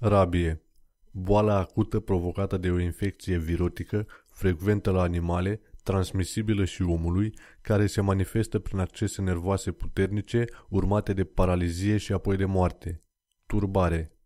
Rabie. Boala acută provocată de o infecție virotică frecventă la animale, transmisibilă și omului, care se manifestă prin accese nervoase puternice, urmate de paralizie și apoi de moarte. Turbare.